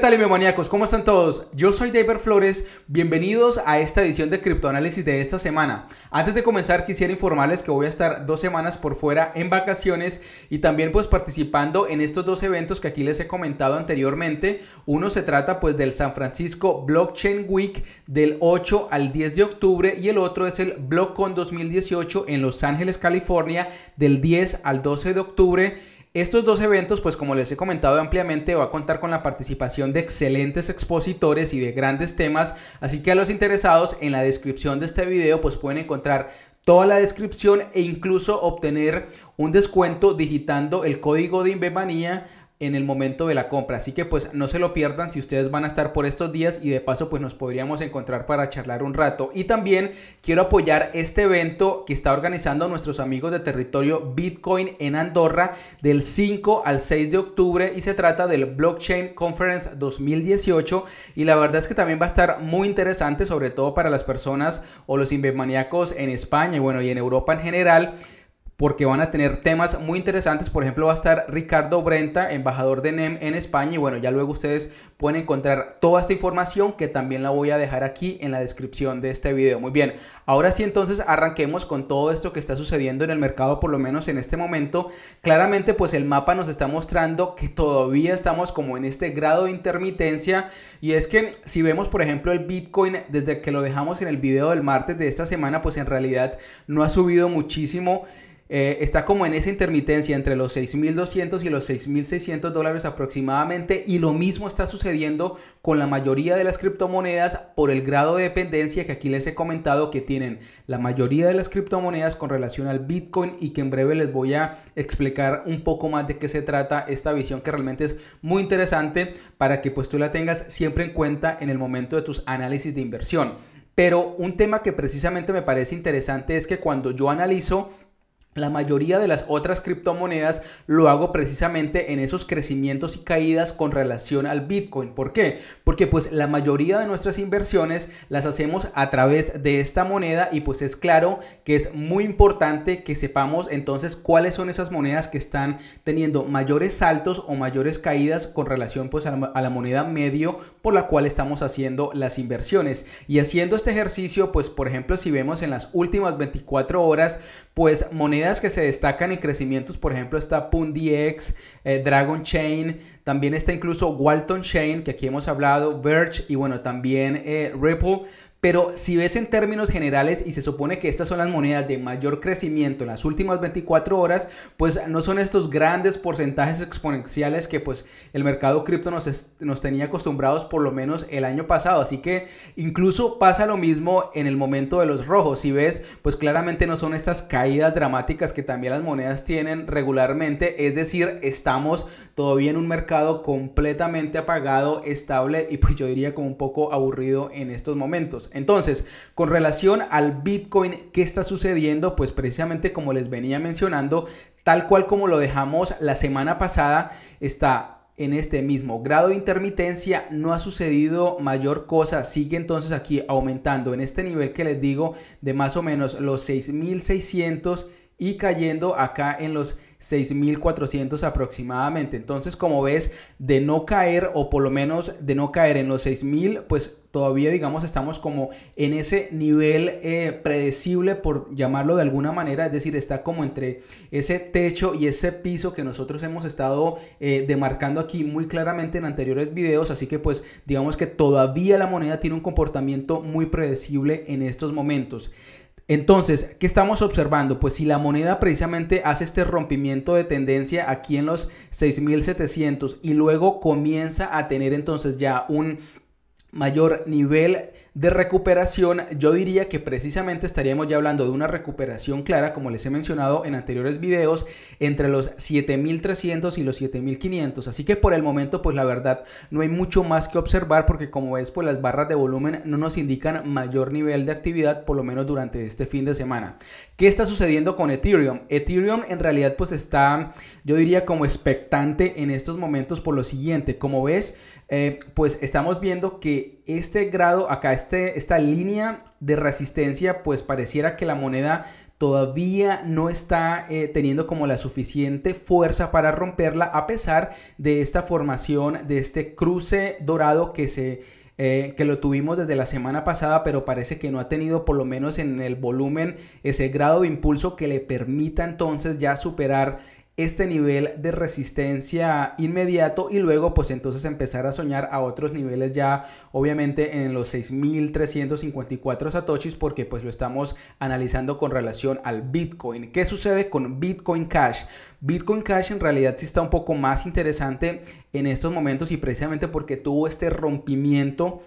tal, ¿Cómo están todos? Yo soy David Flores, bienvenidos a esta edición de Criptoanálisis de esta semana. Antes de comenzar, quisiera informarles que voy a estar dos semanas por fuera en vacaciones y también pues participando en estos dos eventos que aquí les he comentado anteriormente. Uno se trata pues del San Francisco Blockchain Week del 8 al 10 de octubre y el otro es el BlockCon 2018 en Los Ángeles, California del 10 al 12 de octubre. Estos dos eventos, pues como les he comentado ampliamente, va a contar con la participación de excelentes expositores y de grandes temas, así que a los interesados en la descripción de este video pues pueden encontrar toda la descripción e incluso obtener un descuento digitando el código de Invemanía en el momento de la compra. Así que pues no se lo pierdan si ustedes van a estar por estos días y de paso pues nos podríamos encontrar para charlar un rato. Y también quiero apoyar este evento que está organizando nuestros amigos de territorio Bitcoin en Andorra del 5 al 6 de octubre y se trata del Blockchain Conference 2018 y la verdad es que también va a estar muy interesante sobre todo para las personas o los invermaníacos en España y bueno y en Europa en general porque van a tener temas muy interesantes. Por ejemplo, va a estar Ricardo Brenta, embajador de NEM en España. Y bueno, ya luego ustedes pueden encontrar toda esta información que también la voy a dejar aquí en la descripción de este video. Muy bien, ahora sí entonces arranquemos con todo esto que está sucediendo en el mercado, por lo menos en este momento. Claramente pues el mapa nos está mostrando que todavía estamos como en este grado de intermitencia. Y es que si vemos por ejemplo el Bitcoin desde que lo dejamos en el video del martes de esta semana, pues en realidad no ha subido muchísimo. Eh, está como en esa intermitencia entre los 6.200 y los 6.600 dólares aproximadamente y lo mismo está sucediendo con la mayoría de las criptomonedas por el grado de dependencia que aquí les he comentado que tienen la mayoría de las criptomonedas con relación al Bitcoin y que en breve les voy a explicar un poco más de qué se trata esta visión que realmente es muy interesante para que pues tú la tengas siempre en cuenta en el momento de tus análisis de inversión. Pero un tema que precisamente me parece interesante es que cuando yo analizo la mayoría de las otras criptomonedas lo hago precisamente en esos crecimientos y caídas con relación al Bitcoin. ¿Por qué? Porque pues la mayoría de nuestras inversiones las hacemos a través de esta moneda y pues es claro que es muy importante que sepamos entonces cuáles son esas monedas que están teniendo mayores saltos o mayores caídas con relación pues a la, moneda medio por la cual estamos haciendo las inversiones. Y haciendo este ejercicio pues por ejemplo si vemos en las últimas 24 horas pues monedas que se destacan y crecimientos, por ejemplo, está Pundi X, eh, Dragon Chain, también está incluso Walton Chain, que aquí hemos hablado, Verge y bueno, también eh, Ripple. Pero si ves en términos generales y se supone que estas son las monedas de mayor crecimiento en las últimas 24 horas, pues no son estos grandes porcentajes exponenciales que pues el mercado cripto nos, nos tenía acostumbrados por lo menos el año pasado. Así que incluso pasa lo mismo en el momento de los rojos. Si ves, pues claramente no son estas caídas dramáticas que también las monedas tienen regularmente. Es decir, estamos todavía en un mercado completamente apagado, estable y pues yo diría como un poco aburrido en estos momentos. Entonces, con relación al Bitcoin, ¿qué está sucediendo? Pues precisamente como les venía mencionando, tal cual como lo dejamos la semana pasada, está en este mismo grado de intermitencia no ha sucedido mayor cosa sigue entonces aquí aumentando en este nivel que les digo de más o menos los 6600 y cayendo acá en los 6.400 aproximadamente. Entonces, como ves, de no caer o por lo menos de no caer en los 6.000, pues todavía digamos estamos como en ese nivel eh, predecible por llamarlo de alguna manera es decir está como entre ese techo y ese piso que nosotros hemos estado eh, demarcando aquí muy claramente en anteriores videos así que pues digamos que todavía la moneda tiene un comportamiento muy predecible en estos momentos entonces, ¿qué estamos observando? Pues si la moneda precisamente hace este rompimiento de tendencia aquí en los 6.700 y luego comienza a tener entonces ya un mayor nivel de recuperación, yo diría que precisamente estaríamos ya hablando de una recuperación clara, como les he mencionado en anteriores videos, entre los 7.300 y los 7.500. Así que por el momento, pues la verdad, no hay mucho más que observar porque como ves, pues las barras de volumen no nos indican mayor nivel de actividad, por lo menos durante este fin de semana. ¿Qué está sucediendo con Ethereum? Ethereum en realidad pues está, yo diría como expectante en estos momentos por lo siguiente. Como ves, eh, pues estamos viendo que este grado, acá este, esta línea de resistencia, pues pareciera que la moneda todavía no está eh, teniendo como la suficiente fuerza para romperla a pesar de esta formación, de este cruce dorado que se... Eh, que lo tuvimos desde la semana pasada, pero parece que no ha tenido por lo menos en el volumen ese grado de impulso que le permita entonces ya superar este nivel de resistencia inmediato y luego pues entonces empezar a soñar a otros niveles ya obviamente en los 6354 satoshis porque pues lo estamos analizando con relación al Bitcoin. ¿Qué sucede con Bitcoin Cash? Bitcoin Cash en realidad sí está un poco más interesante en estos momentos y precisamente porque tuvo este rompimiento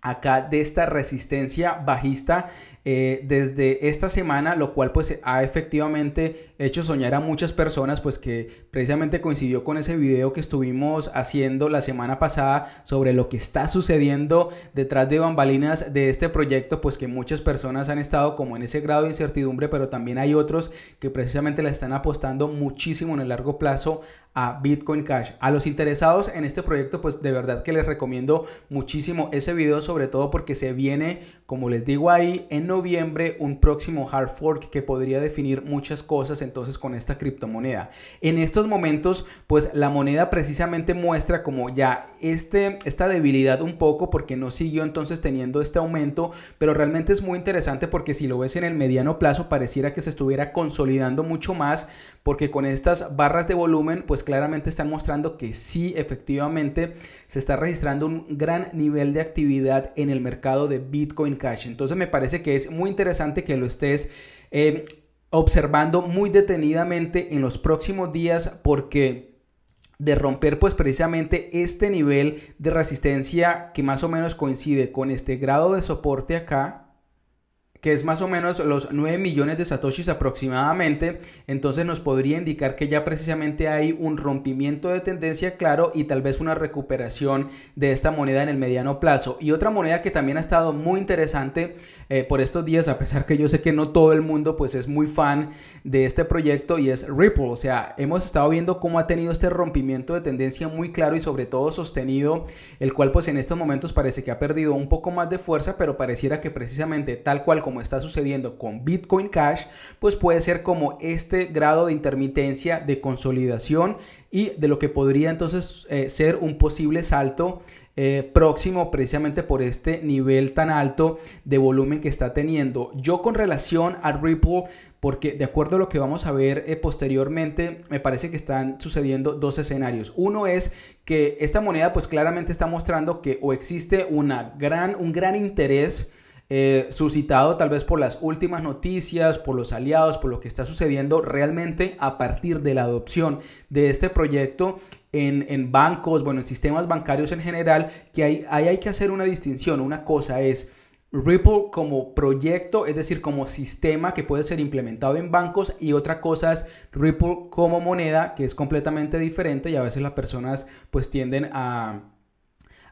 acá de esta resistencia bajista eh, desde esta semana, lo cual pues ha efectivamente hecho soñar a muchas personas, pues que precisamente coincidió con ese video que estuvimos haciendo la semana pasada sobre lo que está sucediendo detrás de bambalinas de este proyecto, pues que muchas personas han estado como en ese grado de incertidumbre, pero también hay otros que precisamente la están apostando muchísimo en el largo plazo a Bitcoin Cash. A los interesados en este proyecto, pues de verdad que les recomiendo muchísimo ese video, sobre todo porque se viene, como les digo ahí, en noviembre un próximo hard fork que podría definir muchas cosas entonces con esta criptomoneda. En estos momentos, pues la moneda precisamente muestra como ya este, esta debilidad un poco porque no siguió entonces teniendo este aumento, pero realmente es muy interesante porque si lo ves en el mediano plazo pareciera que se estuviera consolidando mucho más, porque con estas barras de volumen pues claramente están mostrando que sí efectivamente se está registrando un gran nivel de actividad en el mercado de Bitcoin Cash. Entonces me parece que es muy interesante que lo estés... Eh, observando muy detenidamente en los próximos días porque de romper pues precisamente este nivel de resistencia que más o menos coincide con este grado de soporte acá que es más o menos los 9 millones de satoshis aproximadamente, entonces nos podría indicar que ya precisamente hay un rompimiento de tendencia, claro, y tal vez una recuperación de esta moneda en el mediano plazo. Y otra moneda que también ha estado muy interesante eh, por estos días, a pesar que yo sé que no todo el mundo pues es muy fan de este proyecto y es Ripple, o sea, hemos estado viendo cómo ha tenido este rompimiento de tendencia muy claro y sobre todo sostenido, el cual pues en estos momentos parece que ha perdido un poco más de fuerza, pero pareciera que precisamente tal cual como está sucediendo con Bitcoin Cash, pues puede ser como este grado de intermitencia, de consolidación y de lo que podría entonces eh, ser un posible salto eh, próximo precisamente por este nivel tan alto de volumen que está teniendo. Yo con relación a Ripple, porque de acuerdo a lo que vamos a ver eh, posteriormente, me parece que están sucediendo dos escenarios. Uno es que esta moneda pues claramente está mostrando que o existe una gran, un gran interés eh, suscitado tal vez por las últimas noticias, por los aliados, por lo que está sucediendo realmente a partir de la adopción de este proyecto en, bancos, bueno, en sistemas bancarios en general, que hay, ahí hay que hacer una distinción. Una cosa es Ripple como proyecto, es decir, como sistema que puede ser implementado en bancos y otra cosa es Ripple como moneda, que es completamente diferente y a veces las personas pues tienden a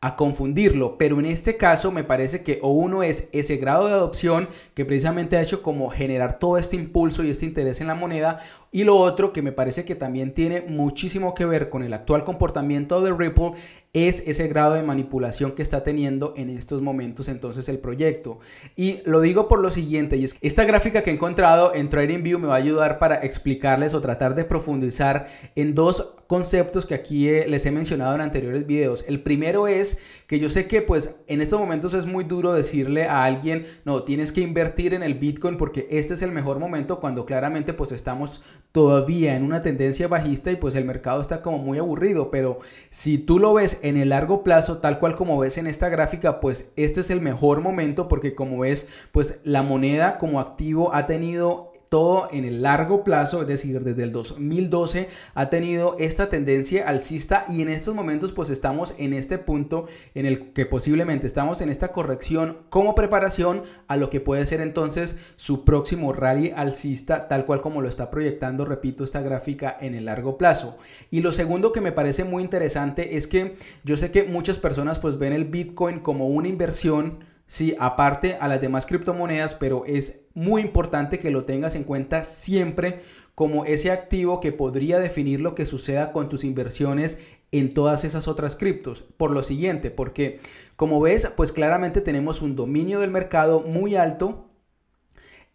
a confundirlo, pero en este caso me parece que o uno es ese grado de adopción que precisamente ha hecho como generar todo este impulso y este interés en la moneda, y lo otro que me parece que también tiene muchísimo que ver con el actual comportamiento de Ripple es ese grado de manipulación que está teniendo en estos momentos entonces el proyecto. Y lo digo por lo siguiente, y es que esta gráfica que he encontrado en TradingView me va a ayudar para explicarles o tratar de profundizar en dos conceptos que aquí eh, les he mencionado en anteriores videos. El primero es que yo sé que pues en estos momentos es muy duro decirle a alguien, no, tienes que invertir en el Bitcoin porque este es el mejor momento cuando claramente pues estamos todavía en una tendencia bajista y pues el mercado está como muy aburrido, pero si tú lo ves en el largo plazo, tal cual como ves en esta gráfica, pues este es el mejor momento porque como ves, pues la moneda como activo ha tenido todo en el largo plazo, es decir, desde el 2012 ha tenido esta tendencia alcista y en estos momentos pues estamos en este punto en el que posiblemente estamos en esta corrección como preparación a lo que puede ser entonces su próximo rally alcista tal cual como lo está proyectando, repito, esta gráfica en el largo plazo. Y lo segundo que me parece muy interesante es que yo sé que muchas personas pues ven el Bitcoin como una inversión Sí, aparte a las demás criptomonedas, pero es muy importante que lo tengas en cuenta siempre como ese activo que podría definir lo que suceda con tus inversiones en todas esas otras criptos. Por lo siguiente, porque como ves, pues claramente tenemos un dominio del mercado muy alto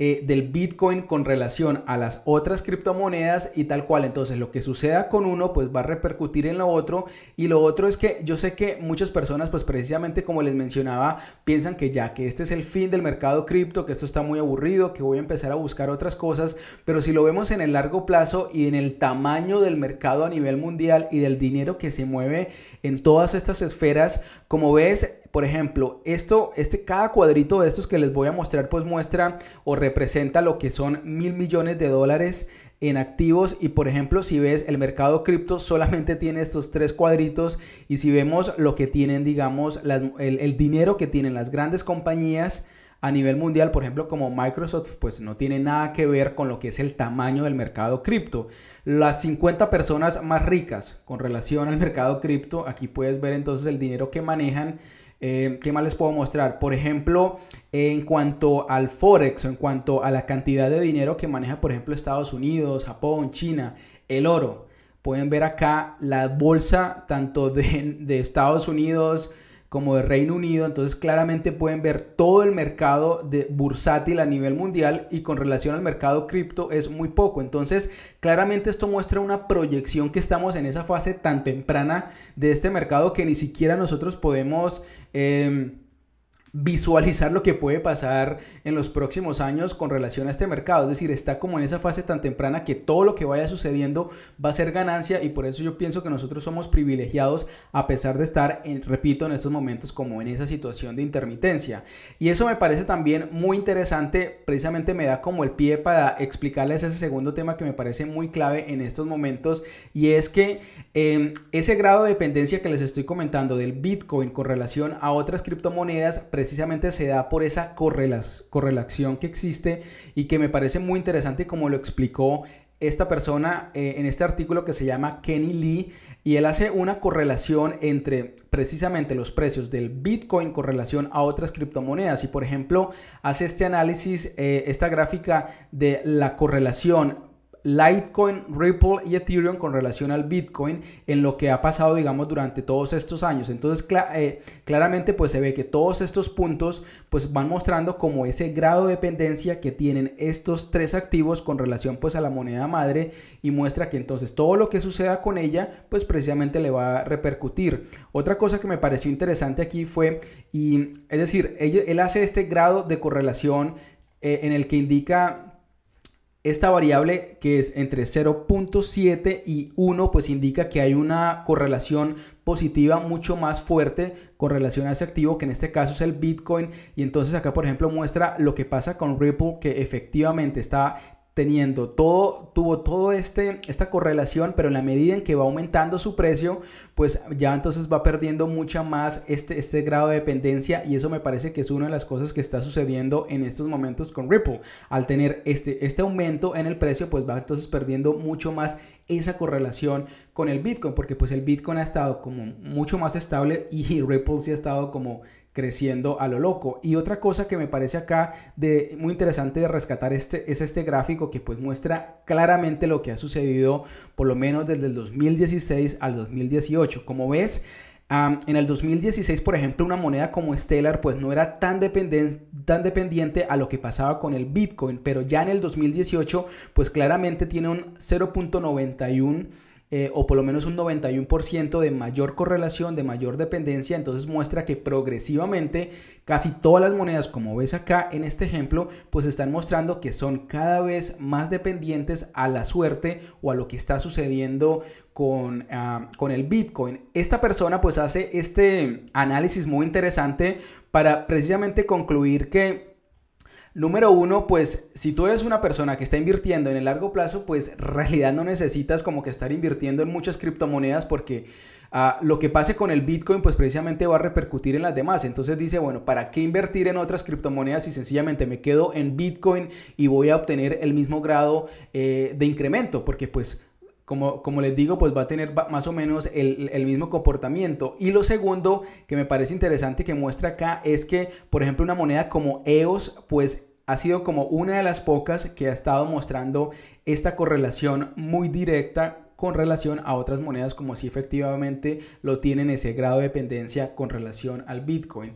eh, del Bitcoin con relación a las otras criptomonedas y tal cual. Entonces lo que suceda con uno pues va a repercutir en lo otro y lo otro es que yo sé que muchas personas pues precisamente como les mencionaba piensan que ya que este es el fin del mercado cripto, que esto está muy aburrido, que voy a empezar a buscar otras cosas, pero si lo vemos en el largo plazo y en el tamaño del mercado a nivel mundial y del dinero que se mueve en todas estas esferas. Como ves, por ejemplo, esto, este, cada cuadrito de estos que les voy a mostrar, pues muestra o representa lo que son mil millones de dólares en activos y por ejemplo si ves el mercado cripto solamente tiene estos tres cuadritos y si vemos lo que tienen digamos el dinero que tienen las grandes compañías a nivel mundial, por ejemplo, como Microsoft, pues no tiene nada que ver con lo que es el tamaño del mercado cripto. Las 50 personas más ricas con relación al mercado cripto, aquí puedes ver entonces el dinero que manejan. Eh, ¿Qué más les puedo mostrar? Por ejemplo, en cuanto al Forex, en cuanto a la cantidad de dinero que maneja, por ejemplo, Estados Unidos, Japón, China, el oro. Pueden ver acá la bolsa tanto de, de Estados Unidos, como de Reino Unido, entonces claramente pueden ver todo el mercado de bursátil a nivel mundial y con relación al mercado cripto es muy poco. Entonces, claramente esto muestra una proyección que estamos en esa fase tan temprana de este mercado que ni siquiera nosotros podemos... Em, visualizar lo que puede pasar en los próximos años con relación a este mercado. Es decir, está como en esa fase tan temprana que todo lo que vaya sucediendo va a ser ganancia y por eso yo pienso que nosotros somos privilegiados a pesar de estar, en, repito, en estos momentos como en esa situación de intermitencia. Y eso me parece también muy interesante, precisamente me da como el pie para explicarles ese segundo tema que me parece muy clave en estos momentos y es que em, ese grado de dependencia que les estoy comentando del Bitcoin con relación a otras criptomonedas, precisamente se da por esa correlación que existe y que me parece muy interesante como lo explicó esta persona eh, en este artículo que se llama Kenny Lee y él hace una correlación entre precisamente los precios del Bitcoin con relación a otras criptomonedas y por ejemplo hace este análisis, eh, esta gráfica de la correlación Litecoin, Ripple y Ethereum con relación al Bitcoin en lo que ha pasado, digamos, durante todos estos años. Entonces, eh, claramente, pues se ve que todos estos puntos, pues van mostrando como ese grado de dependencia que tienen estos tres activos con relación, pues, a la moneda madre y muestra que entonces todo lo que suceda con ella, pues, precisamente le va a repercutir. Otra cosa que me pareció interesante aquí fue, y es decir, él, hace este grado de correlación eh, en el que indica esta variable que es entre 0.7 y 1 pues indica que hay una correlación positiva mucho más fuerte con relación a ese activo que en este caso es el Bitcoin y entonces acá por ejemplo muestra lo que pasa con Ripple que efectivamente está teniendo todo, tuvo todo este, esta correlación, pero en la medida en que va aumentando su precio, pues ya entonces va perdiendo mucha más este, este grado de dependencia y eso me parece que es una de las cosas que está sucediendo en estos momentos con Ripple. Al tener este, este aumento en el precio, pues va entonces perdiendo mucho más esa correlación con el Bitcoin, porque pues el Bitcoin ha estado como mucho más estable y Ripple sí ha estado como creciendo a lo loco. Y otra cosa que me parece acá de, muy interesante de rescatar este, es este gráfico que pues muestra claramente lo que ha sucedido por lo menos desde el 2016 al 2018. Como ves, en el 2016, por ejemplo, una moneda como Stellar pues no era tan, tan dependiente a lo que pasaba con el Bitcoin, pero ya en el 2018 pues claramente tiene un 0.91 eh, o por lo menos un 91% de mayor correlación, de mayor dependencia, entonces muestra que progresivamente casi todas las monedas, como ves acá en este ejemplo, pues están mostrando que son cada vez más dependientes a la suerte o a lo que está sucediendo con, ah, con el Bitcoin. Esta persona pues hace este análisis muy interesante para precisamente concluir que Número uno, pues si tú eres una persona que está invirtiendo en el largo plazo, pues en realidad no necesitas como que estar invirtiendo en muchas criptomonedas porque ah, lo que pase con el Bitcoin pues precisamente va a repercutir en las demás. Entonces dice, bueno, ¿para qué invertir en otras criptomonedas si sencillamente me quedo en Bitcoin y voy a obtener el mismo grado eh, de incremento? Porque pues como, les digo, pues va a tener más o menos el, mismo comportamiento. Y lo segundo que me parece interesante que muestra acá es que, por ejemplo, una moneda como EOS, pues ha sido como una de las pocas que ha estado mostrando esta correlación muy directa con relación a otras monedas como si efectivamente lo tienen ese grado de dependencia con relación al Bitcoin.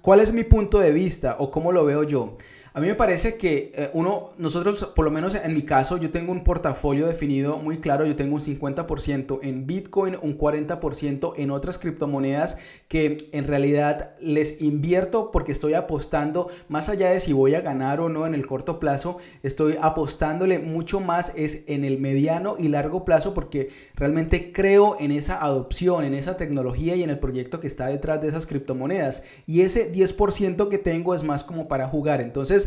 ¿Cuál es mi punto de vista o cómo lo veo yo? A mí me parece que eh, uno, nosotros, por lo menos en mi caso, yo tengo un portafolio definido muy claro, yo tengo un 50% en Bitcoin, un 40% en otras criptomonedas que en realidad les invierto porque estoy apostando, más allá de si voy a ganar o no en el corto plazo, estoy apostándole mucho más es en el mediano y largo plazo porque realmente creo en esa adopción, en esa tecnología y en el proyecto que está detrás de esas criptomonedas. Y ese 10% que tengo es más como para jugar. Entonces,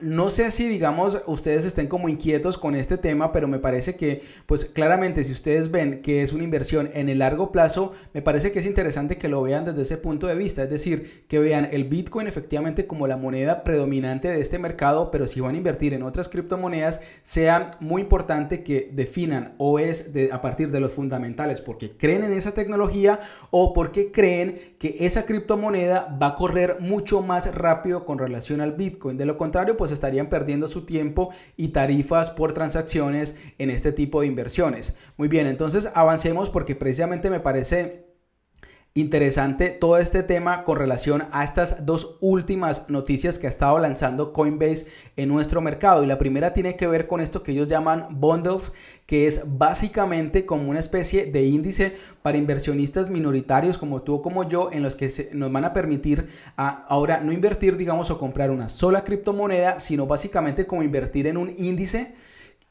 no sé si, digamos, ustedes estén como inquietos con este tema, pero me parece que, pues claramente, si ustedes ven que es una inversión en el largo plazo, me parece que es interesante que lo vean desde ese punto de vista. Es decir, que vean el Bitcoin efectivamente como la moneda predominante de este mercado, pero si van a invertir en otras criptomonedas, sea muy importante que definan o es a partir de los fundamentales, porque creen en esa tecnología o porque creen que esa criptomoneda va a correr mucho más rápido con relación al Bitcoin. De lo contrario, pues estarían perdiendo su tiempo y tarifas por transacciones en este tipo de inversiones. Muy bien, entonces avancemos porque precisamente me parece interesante todo este tema con relación a estas dos últimas noticias que ha estado lanzando Coinbase en nuestro mercado. Y la primera tiene que ver con esto que ellos llaman bundles, que es básicamente como una especie de índice para inversionistas minoritarios como tú o como yo, en los que se nos van a permitir ahora no invertir, digamos, o comprar una sola criptomoneda, sino básicamente como invertir en un índice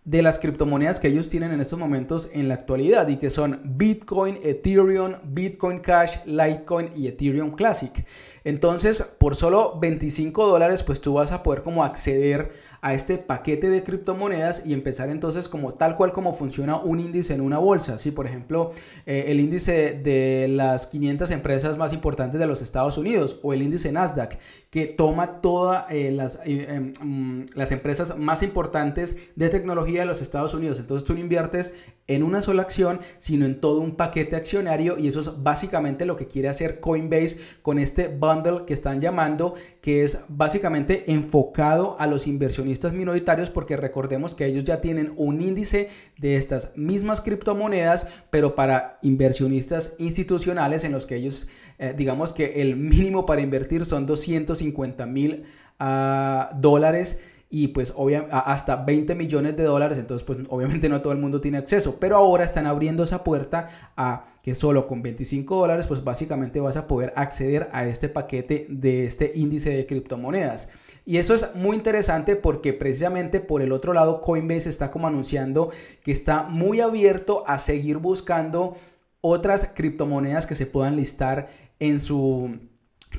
de las criptomonedas que ellos tienen en estos momentos en la actualidad y que son Bitcoin, Ethereum, Bitcoin Cash, Litecoin y Ethereum Classic. Entonces, por solo 25 dólares, pues tú vas a poder como acceder a este paquete de criptomonedas y empezar entonces como tal cual como funciona un índice en una bolsa. Si por ejemplo eh, el índice de las 500 empresas más importantes de los Estados Unidos o el índice Nasdaq que toma todas eh, las, eh, em, mm, las empresas más importantes de tecnología de los Estados Unidos. Entonces tú no inviertes en una sola acción, sino en todo un paquete accionario y eso es básicamente lo que quiere hacer Coinbase con este bundle que están llamando que es básicamente enfocado a los inversionistas minoritarios porque recordemos que ellos ya tienen un índice de estas mismas criptomonedas, pero para inversionistas institucionales en los que ellos, eh, digamos que el mínimo para invertir son 250 mil ah, dólares y pues hasta 20 millones de dólares, entonces pues obviamente no todo el mundo tiene acceso, pero ahora están abriendo esa puerta a que solo con 25 dólares pues básicamente vas a poder acceder a este paquete de este índice de criptomonedas. Y eso es muy interesante porque precisamente por el otro lado Coinbase está como anunciando que está muy abierto a seguir buscando otras criptomonedas que se puedan listar en su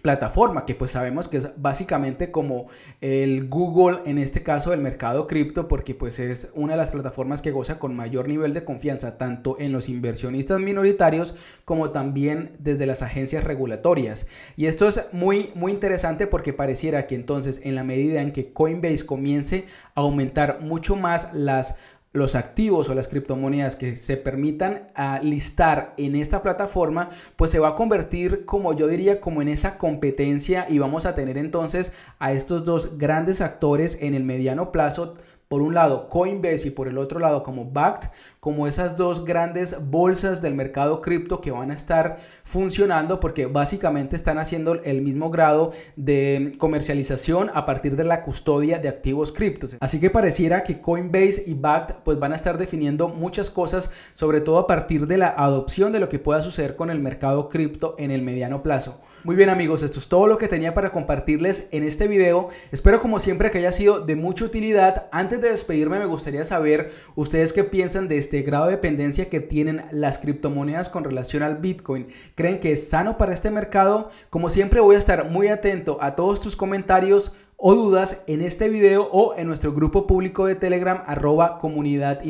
plataforma, que pues sabemos que es básicamente como el Google en este caso del mercado cripto, porque pues es una de las plataformas que goza con mayor nivel de confianza tanto en los inversionistas minoritarios como también desde las agencias regulatorias. Y esto es muy muy interesante porque pareciera que entonces en la medida en que Coinbase comience a aumentar mucho más las los activos o las criptomonedas que se permitan a listar en esta plataforma, pues se va a convertir, como yo diría, como en esa competencia y vamos a tener entonces a estos dos grandes actores en el mediano plazo por un lado Coinbase y por el otro lado como BACT, como esas dos grandes bolsas del mercado cripto que van a estar funcionando porque básicamente están haciendo el mismo grado de comercialización a partir de la custodia de activos criptos. Así que pareciera que Coinbase y BACT pues van a estar definiendo muchas cosas, sobre todo a partir de la adopción de lo que pueda suceder con el mercado cripto en el mediano plazo. Muy bien amigos, esto es todo lo que tenía para compartirles en este video. Espero como siempre que haya sido de mucha utilidad. Antes de despedirme me gustaría saber ustedes qué piensan de este grado de dependencia que tienen las criptomonedas con relación al Bitcoin. ¿Creen que es sano para este mercado? Como siempre voy a estar muy atento a todos tus comentarios o dudas en este video o en nuestro grupo público de Telegram arroba comunidad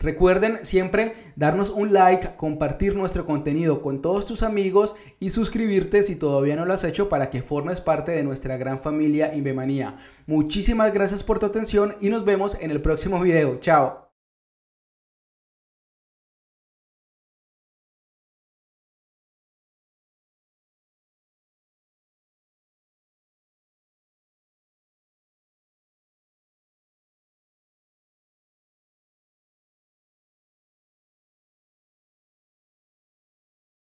Recuerden siempre darnos un like, compartir nuestro contenido con todos tus amigos y suscribirte si todavía no lo has hecho para que formes parte de nuestra gran familia Inbemanía. Muchísimas gracias por tu atención y nos vemos en el próximo video. Chao.